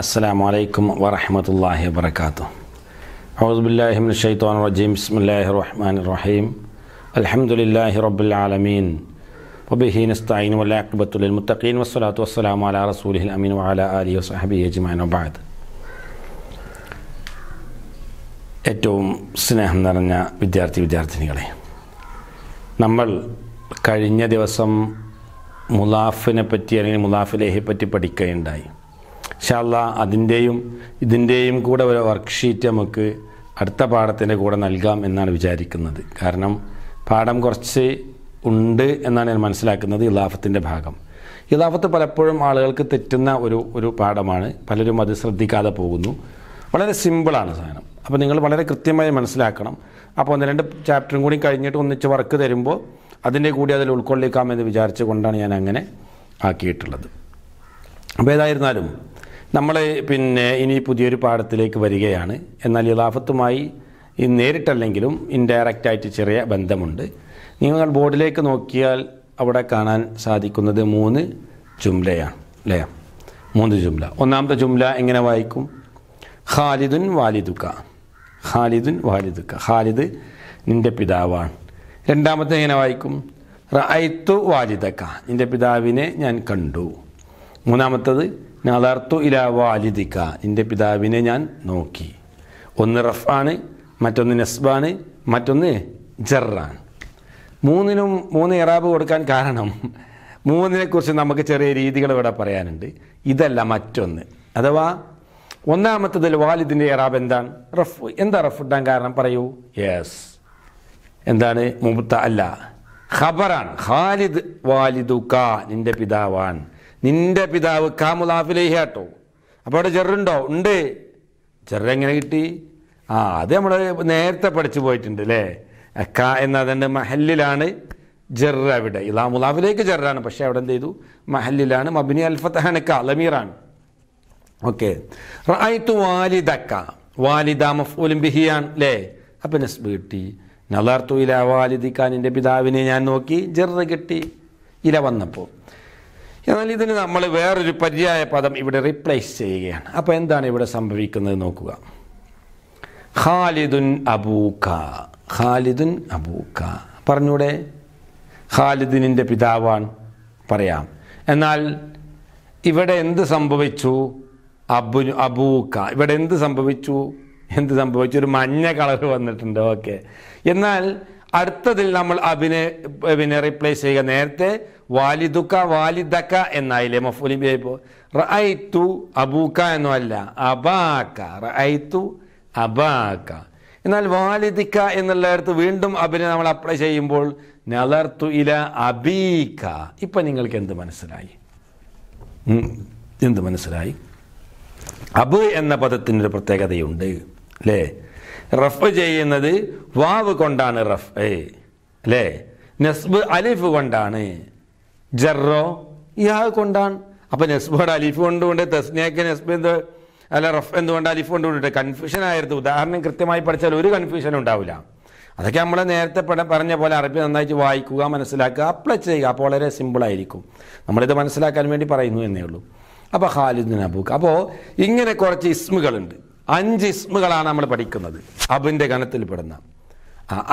അസ്സാം വലൈക്കും വാഹമത്തല്ലാഹി വാബർക്കാത്തു ഹൗസ്ബുല്ലാഹിം ഷെയ്ത്തോൻ റജീം മുല്ലാഹി റഹ്മാൻ റഹീം അലഹമുല്ലാഹി റബ്ബുൽ ആലമീൻ ഒബിഹീൻസ്തായിൻ വല്ലാഖബത്തുലിൻ മുത്തഖീൻ വസ്സലാത്തു വസ്സലാം അല റസൂലിൻ അമീൻ വാല അലി വസ്ബി യജ്മാൻ ഒബാദ് ഏറ്റവും സ്നേഹം നിറഞ്ഞ വിദ്യാർത്ഥി വിദ്യാർത്ഥിനികളെ നമ്മൾ കഴിഞ്ഞ ദിവസം മുലാഫിനെ പറ്റി അല്ലെങ്കിൽ മുലാഫിലേഹിയെ പറ്റി പഠിക്കുകയുണ്ടായി ഇഷാല്ല അതിൻ്റെയും ഇതിൻ്റെയും കൂടെ ഒരു വർക്ക്ഷീറ്റ് നമുക്ക് അടുത്ത പാഠത്തിൻ്റെ കൂടെ നൽകാം എന്നാണ് വിചാരിക്കുന്നത് കാരണം പാഠം കുറച്ച് ഉണ്ട് എന്നാണ് ഞാൻ മനസ്സിലാക്കുന്നത് ഇലാഫത്തിൻ്റെ ഭാഗം ഇലാഫത്ത് പലപ്പോഴും ആളുകൾക്ക് തെറ്റുന്ന ഒരു ഒരു പാഠമാണ് പലരും അത് ശ്രദ്ധിക്കാതെ പോകുന്നു വളരെ സിമ്പിളാണ് സാധനം അപ്പോൾ നിങ്ങൾ വളരെ കൃത്യമായി മനസ്സിലാക്കണം അപ്പോൾ ഒന്ന് രണ്ട് ചാപ്റ്ററും കൂടി കഴിഞ്ഞിട്ട് ഒന്നിച്ച് വർക്ക് തരുമ്പോൾ അതിൻ്റെ കൂടി അതിൽ ഉൾക്കൊള്ളിക്കാമെന്ന് വിചാരിച്ചുകൊണ്ടാണ് ഞാൻ അങ്ങനെ ആക്കിയിട്ടുള്ളത് അപ്പോൾ ഏതായിരുന്നാലും നമ്മൾ പിന്നെ ഇനി പുതിയൊരു പാഠത്തിലേക്ക് വരികയാണ് എന്നാൽ ഇലാഫത്തുമായി നേരിട്ടല്ലെങ്കിലും ഇൻഡയറക്റ്റായിട്ട് ചെറിയ ബന്ധമുണ്ട് നിങ്ങൾ ബോർഡിലേക്ക് നോക്കിയാൽ അവിടെ കാണാൻ സാധിക്കുന്നത് മൂന്ന് ജുംലയാണ് അല്ലേ മൂന്ന് ജുംല ഒന്നാമത്തെ ജുംല എങ്ങനെ വായിക്കും ഖാലിദുൻ വാലിദുക്ക ഖാലിദുൻ വാലിദുക്ക ഖാലിദ് നിൻ്റെ പിതാവാണ് രണ്ടാമത്തെ എങ്ങനെ വായിക്കും റഅത്തു വാലിദക്ക നിൻ്റെ പിതാവിനെ ഞാൻ കണ്ടു മൂന്നാമത്തത് നദർത്തു ഇലാ വാലിദിക്ക നിൻ്റെ പിതാവിനെ ഞാൻ നോക്കി ഒന്ന് റഫാണ് മറ്റൊന്ന് നസ്ബാണ് മറ്റൊന്ന് ജറാണ് മൂന്നിനും മൂന്ന് ഇറാബ് കൊടുക്കാൻ കാരണം മൂന്നിനെക്കുറിച്ച് നമുക്ക് ചെറിയ രീതികൾ ഇവിടെ പറയാനുണ്ട് ഇതല്ല മറ്റൊന്ന് അഥവാ ഒന്നാമത്തതിൽ വാലിദിൻ്റെ ഇറാബ് എന്താണ് റഫ് എന്താ റഫ് ഇട്ടാൻ കാരണം പറയൂ യെസ് എന്താണ് മുബത്ത അല്ല ഖബറാണ് ഖാലിദ് വാലിദുക്ക നിൻ്റെ പിതാവാണ് നിന്റെ പിതാവ് കാമുലാഫിലേഹ കേട്ടോ അപ്പോൾ അവിടെ ചെറുണ്ടോ ഉണ്ട് എങ്ങനെ കിട്ടി ആ അത് നമ്മൾ നേരത്തെ പഠിച്ചു പോയിട്ടുണ്ട് അല്ലേ എന്ന എന്നതിൻ്റെ മഹല്ലിലാണ് ജെറ അവിടെ ഇതാ മുലാഫിലേക്ക് ജെറാണ് പക്ഷേ അവിടെ എന്ത് ചെയ്തു മഹല്ലിലാണ് മബിനി അൽഫത്തഹാനക്ക ക ലമീറാണ് ഓക്കെ റായ്ത്തു വാലിദക്ക വാലിദ മഫൂലും ബിഹിയാണ് അല്ലേ അപ്പം നസ്ബ് കിട്ടി നലാർത്തു ഇല വാലിദിക്കാൻ എൻ്റെ പിതാവിനെ ഞാൻ നോക്കി ജെറ കിട്ടി ഇല വന്നപ്പോൾ എന്നാൽ ഇതിന് നമ്മൾ വേറൊരു പര്യായ പദം ഇവിടെ റീപ്ലേസ് ചെയ്യുകയാണ് അപ്പോൾ എന്താണ് ഇവിടെ സംഭവിക്കുന്നത് നോക്കുക ഖാലിദുൻ അബൂക്ക ഖാലിദുൻ അബൂക്ക പറഞ്ഞൂടെ ഖാലിദിനിൻ്റെ പിതാവാണ് പറയാം എന്നാൽ ഇവിടെ എന്ത് സംഭവിച്ചു അബു അബൂക്ക ഇവിടെ എന്ത് സംഭവിച്ചു എന്ത് സംഭവിച്ചു ഒരു മഞ്ഞ കളർ വന്നിട്ടുണ്ട് ഓക്കെ എന്നാൽ അടുത്തതിൽ നമ്മൾ അബിനെ പിന്നെ റീപ്ലേസ് ചെയ്യുക നേരത്തെ വാലിദുക്ക വാലിദക്ക എന്നായില്ലേ മഫുലിബിയായി പോ റഅയ്ത്തു അബൂക്ക എന്നല്ല അബാക്ക റഅയ്ത്തു അബാക്ക എന്നാൽ വാലിദിക്ക അടുത്ത് വീണ്ടും അബിനെ നമ്മൾ അപ്ലൈ ചെയ്യുമ്പോൾ നലർത്തു ഇല അബീക്ക ഇപ്പം നിങ്ങൾക്ക് എന്ത് മനസ്സിലായി എന്ത് മനസ്സിലായി അബ് എന്ന പദത്തിനൊരു പ്രത്യേകതയുണ്ട് അല്ലേ റഫ് ചെയ്യുന്നത് വാവ് കൊണ്ടാണ് റഫ് അല്ലേ നസ്ബ് അലിഫ് കൊണ്ടാണ് ജറോ യാ കൊണ്ടാണ് അപ്പം നസ്ബോട് അലിഫ് കൊണ്ടുകൊണ്ട് തസ്നിയക്ക് നസ്ബ് എന്ത് അല്ല റഫ് എന്തുകൊണ്ട് അലിഫ് കൊണ്ടുകൊണ്ടിട്ട് കൺഫ്യൂഷൻ ആയിരുന്നു ഉദാഹരണം കൃത്യമായി പഠിച്ചാൽ ഒരു കൺഫ്യൂഷൻ ഉണ്ടാവില്ല അതൊക്കെ നമ്മൾ നേരത്തെ പറഞ്ഞ പോലെ അറബി നന്നായിട്ട് വായിക്കുക മനസ്സിലാക്കുക അപ്ലൈ ചെയ്യുക അപ്പോൾ വളരെ സിമ്പിളായിരിക്കും നമ്മളിത് മനസ്സിലാക്കാൻ വേണ്ടി പറയുന്നു എന്നേ ഉള്ളൂ അപ്പോൾ ഖാലിദിൻ അബൂക്ക് അപ്പോൾ ഇങ്ങനെ കുറച്ച് ഇസ്മുകളുണ്ട് അഞ്ച് ഇസ്മുകളാണ് നമ്മൾ പഠിക്കുന്നത് അബിൻ്റെ പെടുന്ന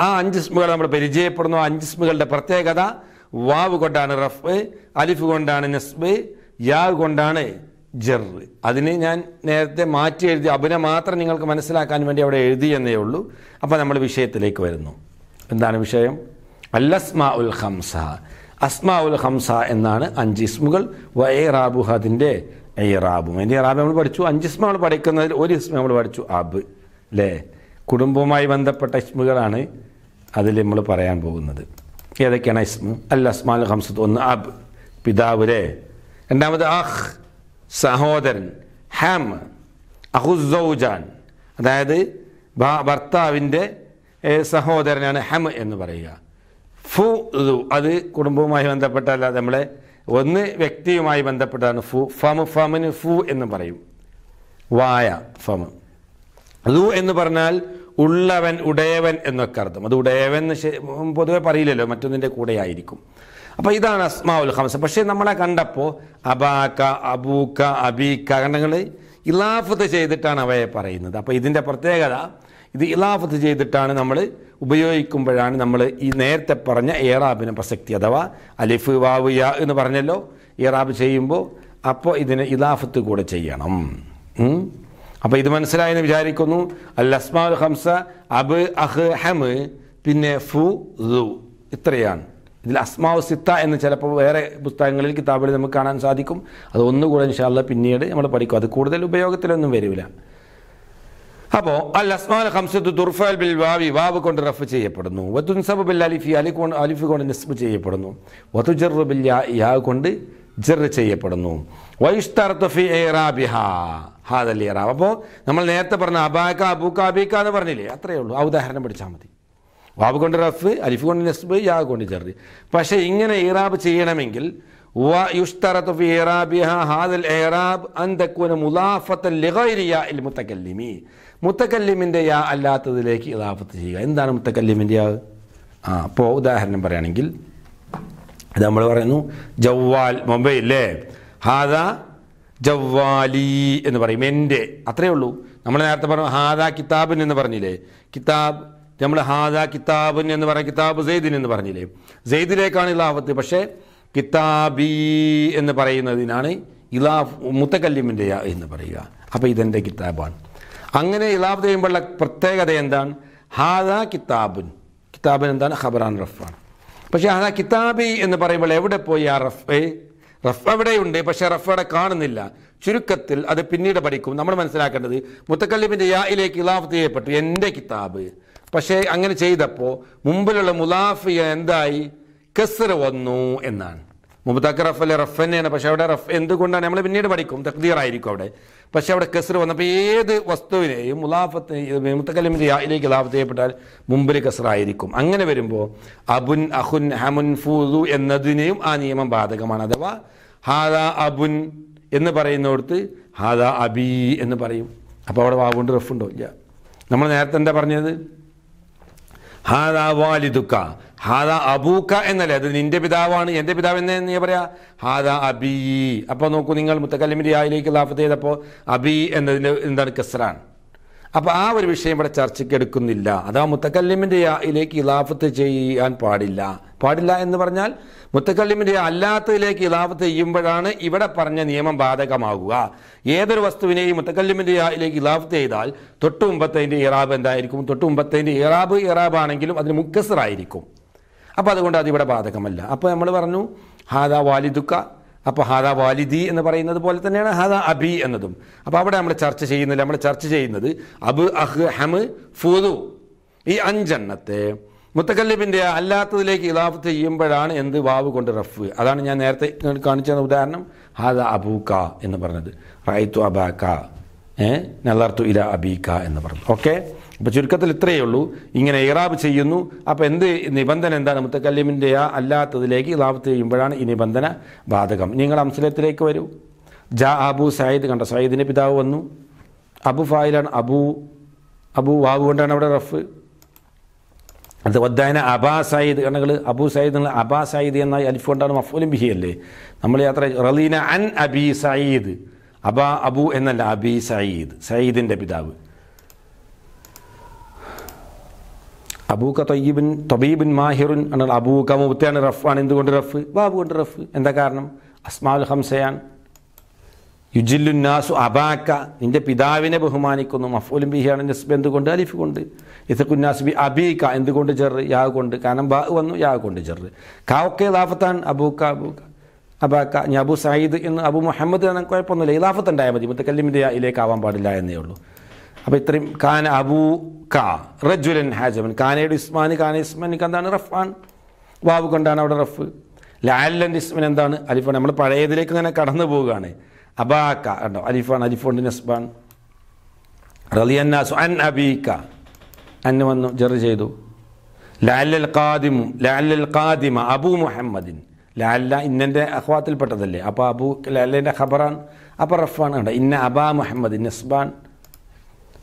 ആ അഞ്ച് ഇസ്മുകൾ നമ്മൾ പരിചയപ്പെടുന്നു അഞ്ച് ഇസ്മുകളുടെ പ്രത്യേകത വാവ് കൊണ്ടാണ് റഫ് അലിഫ് കൊണ്ടാണ് നസ്ബ് യാവ് കൊണ്ടാണ് ജർ അതിന് ഞാൻ നേരത്തെ മാറ്റി എഴുതി അബിനെ മാത്രം നിങ്ങൾക്ക് മനസ്സിലാക്കാൻ വേണ്ടി അവിടെ എഴുതി എന്നേ ഉള്ളൂ അപ്പോൾ നമ്മൾ വിഷയത്തിലേക്ക് വരുന്നു എന്താണ് വിഷയം അല്ലസ്മാ ഉൽ ഹംസ അസ്മാ ഉൽ ഹംസ എന്നാണ് അഞ്ച് ഇസ്മുകൾ വയറാബുഹദിൻ്റെ ഇറാബും അതിൻ്റെ ഇറാബ് നമ്മൾ പഠിച്ചു അഞ്ച് ഇസ്മ നമ്മൾ പഠിക്കുന്നതിൽ ഒരു ഇസ്മ നമ്മൾ പഠിച്ചു അബ് അല്ലേ കുടുംബവുമായി ബന്ധപ്പെട്ട ഇസ്മുകളാണ് അതിൽ നമ്മൾ പറയാൻ പോകുന്നത് ഏതൊക്കെയാണ് ഇസ്മു അൽ അസ്മാൽ ഹംസത്ത് ഒന്ന് അബ് പിതാവുലെ രണ്ടാമത് അഹ് സഹോദരൻ ഹാം അഹുസൗജാൻ അതായത് ഭർത്താവിൻ്റെ സഹോദരനാണ് ഹം എന്ന് പറയുക ഫു അത് കുടുംബവുമായി ബന്ധപ്പെട്ട അല്ലാതെ നമ്മളെ ഒന്ന് വ്യക്തിയുമായി ബന്ധപ്പെട്ടാണ് ഫു ഫമ് ഫമിന് ഫു എന്ന് പറയും വായ ഫമ് ലു എന്ന് പറഞ്ഞാൽ ഉള്ളവൻ ഉടയവൻ എന്നൊക്കെ അർത്ഥം അത് ഉടയവൻ എന്ന് പൊതുവെ പറയില്ലല്ലോ മറ്റൊന്നിൻ്റെ കൂടെ ആയിരിക്കും അപ്പോൾ ഇതാണ് അസ്മാവുൽ ഹംസ പക്ഷേ നമ്മളെ കണ്ടപ്പോൾ അബാക്ക അബൂക്ക അബീക്ക കണ്ടങ്ങൾ ഇലാഫത്ത് ചെയ്തിട്ടാണ് അവയെ പറയുന്നത് അപ്പോൾ ഇതിൻ്റെ പ്രത്യേകത ഇത് ഇലാഫത്ത് ചെയ്തിട്ടാണ് നമ്മൾ ഉപയോഗിക്കുമ്പോഴാണ് നമ്മൾ ഈ നേരത്തെ പറഞ്ഞ ഏറാബിന് പ്രസക്തി അഥവാ അലിഫ് വാവുയ യാ എന്ന് പറഞ്ഞല്ലോ ഏറാബ് ചെയ്യുമ്പോൾ അപ്പോൾ ഇതിന് ഇലാഫത്ത് കൂടെ ചെയ്യണം അപ്പോൾ ഇത് മനസ്സിലായെന്ന് വിചാരിക്കുന്നു അൽ അസ്മാൽ ഹംസ അബ് അഹ് ഹമ് പിന്നെ ഫു ലു ഇത്രയാണ് ഇതിൽ അസ്മാവ് സിത്ത എന്ന് ചിലപ്പോൾ വേറെ പുസ്തകങ്ങളിൽ കിതാബിൽ നമുക്ക് കാണാൻ സാധിക്കും അത് ഒന്നുകൂടെ ഇൻഷാല്ല പിന്നീട് നമ്മൾ പഠിക്കും അത് കൂടുതൽ ഉപയോഗത്തിലൊന്നും വരില്ല അപ്പോ അൽ ബിൽ വാവ് കൊണ്ട് റഫ് ചെയ്യപ്പെടുന്നു അലിഫി അലിഫ് കൊണ്ട് നിസ്ബ് ചെയ്യപ്പെടുന്നു ബിൽ യാ കൊണ്ട് ജർ ചെയ്യപ്പെടുന്നു വൈഷ്തർത്തുഫി ഹാദൽ നമ്മൾ നേരത്തെ പറഞ്ഞ അബാക്ക അബൂക്ക അബീക്ക എന്ന് പറഞ്ഞില്ലേ അത്രയേ ഉള്ളൂ ആ ഉദാഹരണം പഠിച്ചാൽ മതി വാവ് കൊണ്ട് റഫ് അലിഫ് കൊണ്ട് നസ്ബ് യാ കൊണ്ട് ജർ പക്ഷേ ഇങ്ങനെ ഇറാബ് ചെയ്യണമെങ്കിൽ ويشترط في إعرابها هذا الإعراب أن تكون مضافة لغير ياء المتكلم മുത്തക്കല്ലിമിൻ്റെ യാ അല്ലാത്തതിലേക്ക് ഇതാഫത്ത് ചെയ്യുക എന്താണ് മുത്തക്കല്ലിമിൻ്റെ യാ ആ ഇപ്പോൾ ഉദാഹരണം പറയുകയാണെങ്കിൽ ഇത് നമ്മൾ പറയുന്നു ജവ്വാൽ മുംബൈ അല്ലേ ഹാദ ജവ്വാലി എന്ന് പറയും എൻ്റെ അത്രയേ ഉള്ളൂ നമ്മൾ നേരത്തെ പറഞ്ഞു ഹാദ കിതാബിൻ എന്ന് പറഞ്ഞില്ലേ കിതാബ് നമ്മൾ ഹാദ കിതാബിൻ എന്ന് പറഞ്ഞ കിതാബ് സെയ്ദിൻ എന്ന് പറഞ്ഞില്ലേ സെയ്ദിലേക്കാണ് ഇലാഫത്ത് പക്ഷേ കിതാബി എന്ന് പറയുന്നതിനാണ് ഇലാ മുത്തക്കല്ലിമിൻ്റെ എന്ന് പറയുക അപ്പോൾ ഇതെൻ്റെ കിതാബാണ് അങ്ങനെ ഇലാഫ് ചെയ്യുമ്പോഴുള്ള പ്രത്യേകത എന്താണ് ഹാദ കിതാബുൻ കിതാബിൻ എന്താണ് ഖബറാൻ റഫാണ് പക്ഷേ ഹാദ കിതാബി എന്ന് പറയുമ്പോൾ എവിടെ പോയി ആ റഫ് റഫ് എവിടെയുണ്ട് പക്ഷേ റഫ് അവിടെ കാണുന്നില്ല ചുരുക്കത്തിൽ അത് പിന്നീട് പഠിക്കും നമ്മൾ മനസ്സിലാക്കേണ്ടത് മുത്തക്കല്ലിമിൻ്റെ യായിലേക്ക് ഇലാഫ് ചെയ്യപ്പെട്ടു എൻ്റെ കിതാബ് പക്ഷേ അങ്ങനെ ചെയ്തപ്പോൾ മുമ്പിലുള്ള മുലാഫിയ എന്തായി കസർ വന്നു എന്നാണ് മുബത്തക്ക് റഫ് അല്ലെ റഫ് തന്നെയാണ് പക്ഷെ അവിടെ റഫ് എന്തുകൊണ്ടാണ് നമ്മൾ പിന്നീട് പഠിക്കും തക്തീറായിരിക്കും അവിടെ പക്ഷെ അവിടെ കസർ വന്നപ്പോൾ ഏത് വസ്തുവിനെയും മുലാഫത്തിനെയും മുത്തക്കല്ലിമിൻ്റെ യായിലേക്ക് ലാഫത്ത് ചെയ്യപ്പെട്ടാൽ മുമ്പിൽ കസറായിരിക്കും അങ്ങനെ വരുമ്പോൾ അബുൻ അഹുൻ ഹമുൻ ഫൂദു എന്നതിനെയും ആ നിയമം ബാധകമാണ് അഥവാ ഹാദ അബുൻ എന്ന് പറയുന്നിടത്ത് ഹാദ അബി എന്ന് പറയും അപ്പോൾ അവിടെ വാവുകൊണ്ട് റഫ് ഉണ്ടോ ഇല്ല നമ്മൾ നേരത്തെ എന്താ പറഞ്ഞത് ഹാദാ വാലിദുക്ക ഹാദാ അബൂക്ക എന്നല്ലേ അത് നിന്റെ പിതാവാണ് എന്റെ പിതാവ് എന്ന് നീ പറയാ ഹാദാ അബീ അപ്പോൾ നോക്കൂ നിങ്ങൾ മുത്തക്കല്ലിമിൻ്റെ ആയിലേക്ക് ലാഫത്ത് ചെയ്തപ്പോൾ അബീ എന്നതിന്റെ എന്താണ് കസറാണ് അപ്പോൾ ആ ഒരു വിഷയം ഇവിടെ ചർച്ചയ്ക്ക് എടുക്കുന്നില്ല അതാ മുത്തക്കല്ലിമിൻ്റെ യായിലേക്ക് ഇലാഫത്ത് ചെയ്യാൻ പാടില്ല പാടില്ല എന്ന് പറഞ്ഞാൽ മുത്തക്കല്ലിമിൻ്റെ അല്ലാത്തതിലേക്ക് ഇലാഫത്ത് ചെയ്യുമ്പോഴാണ് ഇവിടെ പറഞ്ഞ നിയമം ബാധകമാകുക ഏതൊരു വസ്തുവിനെയും മുത്തക്കല്ലിമിൻ്റെ യായിലേക്ക് ഇലാഫത്ത് ചെയ്താൽ തൊട്ട് മുമ്പത്തതിൻ്റെ ഇറാബ് എന്തായിരിക്കും തൊട്ട് മുമ്പത്തതിൻ്റെ ഇറാബ് ഇറാബാണെങ്കിലും അതിന് മുക്കസറായിരിക്കും അപ്പോൾ അതുകൊണ്ട് അതിവിടെ ബാധകമല്ല അപ്പോൾ നമ്മൾ പറഞ്ഞു ഹാദാ വാലിദുക്ക അപ്പോൾ ഹാദ വാലിദി എന്ന് പറയുന്നത് പോലെ തന്നെയാണ് ഹാദ അബി എന്നതും അപ്പോൾ അവിടെ നമ്മൾ ചർച്ച ചെയ്യുന്നില്ല നമ്മൾ ചർച്ച ചെയ്യുന്നത് അബ് അഹ് ഹമ് ഫുദു ഈ അഞ്ചെണ്ണത്തെ മുത്തക്കല്ലിബിൻ്റെ അല്ലാത്തതിലേക്ക് ഇതാഫ് ചെയ്യുമ്പോഴാണ് എന്ത് വാവ് കൊണ്ട് റഫ് അതാണ് ഞാൻ നേരത്തെ കാണിച്ച ഉദാഹരണം ഹാദ അബൂക്ക എന്ന് പറഞ്ഞത് റൈത്തു അബാക്ക ഏ നല്ലർത്തു ഇല അബീക്ക എന്ന് പറഞ്ഞു ഓക്കെ അപ്പോൾ ചുരുക്കത്തിൽ ഇത്രയേ ഉള്ളൂ ഇങ്ങനെ ഇറാബ് ചെയ്യുന്നു അപ്പോൾ എന്ത് നിബന്ധന എന്താണ് മുത്തക്കല്ലിമിൻ്റെ ആ അല്ലാത്തതിലേക്ക് ഇറാബ് ചെയ്യുമ്പോഴാണ് ഈ നിബന്ധന ബാധകം നിങ്ങൾ അംസലത്തിലേക്ക് വരൂ ജാ അബു സയ്യിദ് കണ്ട സയ്യിദിൻ്റെ പിതാവ് വന്നു അബു ഫായിലാണ് അബു അബു വാബു കൊണ്ടാണ് അവിടെ റഫ് അത് വദ്ദാന അബാ സയ്യിദ് കണ്ണുകൾ അബു സയ്യിദ് നിങ്ങൾ അബാ സയ്യിദ് എന്ന അലിഫ് കൊണ്ടാണ് മഫൂലും ബിഹി അല്ലേ നമ്മൾ യാത്ര റലീന അൻ അബി സയ്യിദ് അബാ അബു എന്നല്ല അബി സയ്യിദ് സയ്യിദിൻ്റെ പിതാവ് അബൂക്ക തൊയ്യബിൻ തൊബീബിൻ മാഹിറുൻ എന്നാണ് അബൂക്ക മുബത്താണ് റഫാണ് എന്തുകൊണ്ട് റഫ് ബാബു കൊണ്ട് റഫ് എന്താ കാരണം അസ്മാൽ ഹംസയാൻ യുജില്ലുന്നാസു അബാക്ക നിന്റെ പിതാവിനെ ബഹുമാനിക്കുന്നു മഫൂലും ബിഹിയാണ് നസ്ബ് എന്തുകൊണ്ട് അലിഫ് കൊണ്ട് ഇസഖുന്നാസ് ബി അബീക്ക എന്തുകൊണ്ട് ചെറ് യാ കൊണ്ട് കാരണം ബാ വന്നു യാ കൊണ്ട് ചെറ് കാവക്കെ ലാഫത്താൻ അബൂക്ക അബൂക്ക അബാക്ക ഞാൻ അബു സയ്യിദ് എന്ന് അബു മുഹമ്മദ് എന്ന കുഴപ്പമൊന്നുമില്ല ഇലാഫത്ത് ഉണ്ടായാൽ മതി മുത്തക്കല്ലിമിൻ്റെ ഇലേക്കാവാൻ പാടില്ല എന്നേ ഉള്ളൂ അപ്പോൾ ഇത്രയും കാൻ അബൂ കാ റജുലൻ ഹാജമൻ കാനയുടെ ഇസ്മാൻ കാന ഇസ്മാനിക്ക് എന്താണ് റഫാൻ വാവ് കൊണ്ടാണ് അവിടെ റഫ് ലാലൻ്റെ ഇസ്മൻ എന്താണ് അലിഫാൻ നമ്മൾ പഴയതിലേക്ക് തന്നെ കടന്നു പോവുകയാണ് അബാക്ക കണ്ടോ അലിഫാണ് അലിഫോണ്ട് നസ്ബാൻ റലിയന്നാസു അൻ അബീക്ക അന്ന് വന്നു ജർ ചെയ്തു ലാലൽ ഖാദിമു ലാലൽ ഖാദിമ അബു മുഹമ്മദിൻ ലാല ഇന്നൻ്റെ അഖ്വാത്തിൽപ്പെട്ടതല്ലേ അപ്പോൾ അബു ലാലിൻ്റെ ഖബറാൻ അപ്പോൾ റഫാണ് കണ്ടോ ഇന്ന അബാ മുഹമ്മദ് നസ്ബാൻ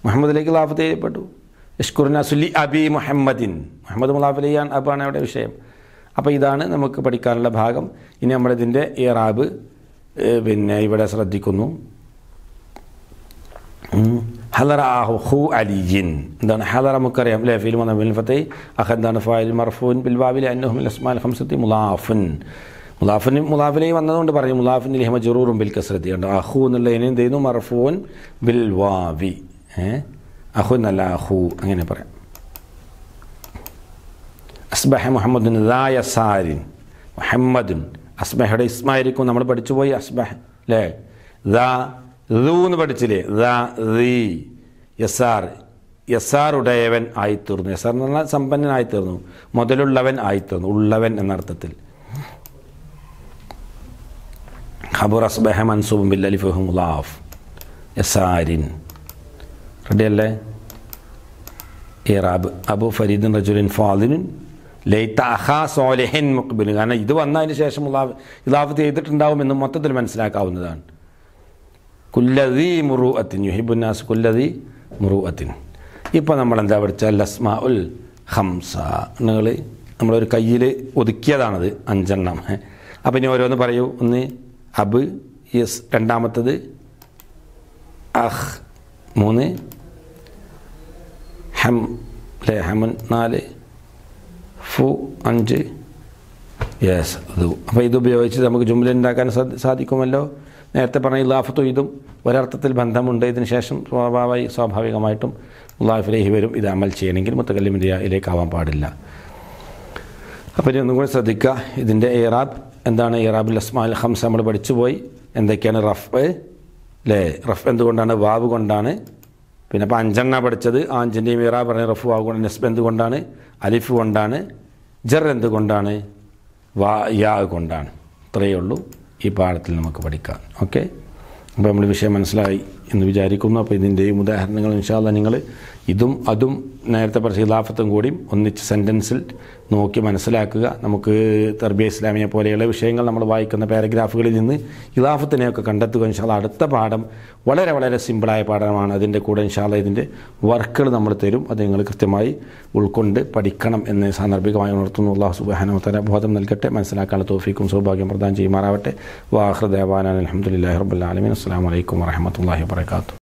മുഹമ്മദിലേക്ക് ലാഫത്ത് ചെയ്യപ്പെട്ടു ഇഷ്കുറിന സുലി അബി മുഹമ്മദിൻ മുഹമ്മദ് മുലാഫ് ചെയ്യാൻ അബാണ് അവിടെ വിഷയം അപ്പോൾ ഇതാണ് നമുക്ക് പഠിക്കാനുള്ള ഭാഗം ഇനി നമ്മളിതിൻ്റെ ഇറാബ് പിന്നെ ഇവിടെ ശ്രദ്ധിക്കുന്നു ഹലറാഹു ഹു അലിജിൻ എന്താണ് ഹലറ നമുക്കറിയാം അല്ലേ ഫിൽ ഫത്തേ അഹ് എന്താണ് ഫായിൽ മർഫൂൻ ബിൽബാബിൽ അന്നുഹുൽ അസ്മാൽ ഹംസത്തി മുലാഫുൻ മുലാഫിന് മുലാഫിലേ വന്നതുകൊണ്ട് പറയും മുലാഫിൻ ലിഹമ ജറൂറും ബിൽ കസ്രത്തി ഉണ്ട് അഹു എന്നുള്ളതിന് എന്ത് ചെയ്യുന്നു മർഫൂൻ ബിൽ അഹു എന്നല്ല അഹു അങ്ങനെ പറയാം അസ്ബഹ മുഹമ്മദുൻ സാരിൻ മുഹമ്മദുൻ അസ്ബഹയുടെ ഇസ്മായിരിക്കും നമ്മൾ പഠിച്ചുപോയി അസ്ബഹ അല്ലേ എന്ന് പഠിച്ചില്ലേ യസാർ യസാറുടയവൻ ആയിത്തീർന്നു യസാർ എന്ന് പറഞ്ഞാൽ സമ്പന്നനായിത്തീർന്നു മുതലുള്ളവൻ ആയിത്തീർന്നു ഉള്ളവൻ എന്ന അർത്ഥത്തിൽ ഖബർ അസ്ബഹ മൻസൂബ് ബില്ലലി മുലാഫ് യസാരിൻ റെഡിയല്ലേ ഇറാബ് അബു ഫരീദിൻ റജുലിൻ ഫാദിനുൻ ലൈത്ത അഹാ സോലഹൻ മുഖബിൻ കാരണം ഇത് വന്നതിന് ശേഷം ഇലാഫത്ത് ചെയ്തിട്ടുണ്ടാവും എന്ന് മൊത്തത്തിൽ മനസ്സിലാക്കാവുന്നതാണ് കുല്ലതി മുറുഅത്തിൻ യുഹിബുന്നാസ് കുല്ലതി അത്തിൻ ഇപ്പോൾ നമ്മൾ എന്താ പഠിച്ചാൽ ലസ്മ ഉൽ ഹംസ നിങ്ങൾ നമ്മളൊരു കയ്യിൽ ഒതുക്കിയതാണത് അഞ്ചെണ്ണം അപ്പം ഇനി ഓരോന്ന് പറയൂ ഒന്ന് അബ് യെസ് രണ്ടാമത്തത് അഹ് മൂന്ന് ഹം ലെ ഹമൻ നാല് ഫു അഞ്ച് യെസ് അത് അപ്പോൾ ഇതുപയോഗിച്ച് നമുക്ക് ജുംല ഉണ്ടാക്കാൻ സാധിക്കുമല്ലോ നേരത്തെ പറഞ്ഞ ഇല്ലാഫത്തു ഇതും ഒരർത്ഥത്തിൽ ബന്ധമുണ്ട് ഇതിന് ശേഷം സ്വാഭാവിക സ്വാഭാവികമായിട്ടും ഉള്ളാഫിലേക്ക് വരും ഇത് അമൽ ചെയ്യണമെങ്കിൽ മുത്തകല്ലിമിൻ്റെ ഇതിലേക്കാവാൻ പാടില്ല അപ്പോൾ ഇനി ഒന്നും കൂടി ശ്രദ്ധിക്കുക ഇതിൻ്റെ ഇറാബ് എന്താണ് ഇറാബുൽ അസ്മാൽ ഹംസ് നമ്മൾ പഠിച്ചു പോയി എന്തൊക്കെയാണ് റഫ് അല്ലേ റഫ് എന്തുകൊണ്ടാണ് വാവ് കൊണ്ടാണ് പിന്നെ അപ്പോൾ അഞ്ചെണ്ണ പഠിച്ചത് ആ അഞ്ചിൻ്റെ മീറ പറഞ്ഞ റഫ് വാവ് കൊണ്ട് നെസ്ബ് എന്തുകൊണ്ടാണ് അലിഫ് കൊണ്ടാണ് ജർ എന്തുകൊണ്ടാണ് വാ യാ കൊണ്ടാണ് ഇത്രയേ ഉള്ളൂ ഈ പാഠത്തിൽ നമുക്ക് പഠിക്കാം ഓക്കെ അപ്പോൾ നമ്മൾ വിഷയം മനസ്സിലായി എന്ന് വിചാരിക്കുന്നു അപ്പോൾ ഇതിൻ്റെയും ഉദാഹരണങ്ങൾ ഇൻഷാല്ല നിങ്ങൾ ഇതും അതും നേരത്തെ പറഞ്ഞ ഖിലാഫത്തും കൂടിയും ഒന്നിച്ച് സെൻറ്റൻസിൽ നോക്കി മനസ്സിലാക്കുക നമുക്ക് തർബിയ ഇസ്ലാമിയെ പോലെയുള്ള വിഷയങ്ങൾ നമ്മൾ വായിക്കുന്ന പാരഗ്രാഫുകളിൽ നിന്ന് ഇലാഫത്തിനെയൊക്കെ കണ്ടെത്തുക ഇൻഷാല്ല അടുത്ത പാഠം വളരെ വളരെ സിമ്പിളായ പാഠമാണ് അതിൻ്റെ കൂടെ ഇൻഷാല്ല ഇതിൻ്റെ വർക്കുകൾ നമ്മൾ തരും അത് നിങ്ങൾ കൃത്യമായി ഉൾക്കൊണ്ട് പഠിക്കണം എന്ന് സാന്ദർഭികമായി ഉണർത്തുന്നു അള്ളാഹു സുബാനോത്തര ബോധം നൽകട്ടെ മനസ്സിലാക്കാനുള്ള തോഫിക്കും സൗഭാഗ്യം പ്രദാനം ചെയ്യുമാറാവട്ടെ വാഹൃദേവാനാൻ അലഹമുല്ലാ റബുല്ലാ അസ്സാം വലൈക്കും വരഹമുല്ലാ വാത്തു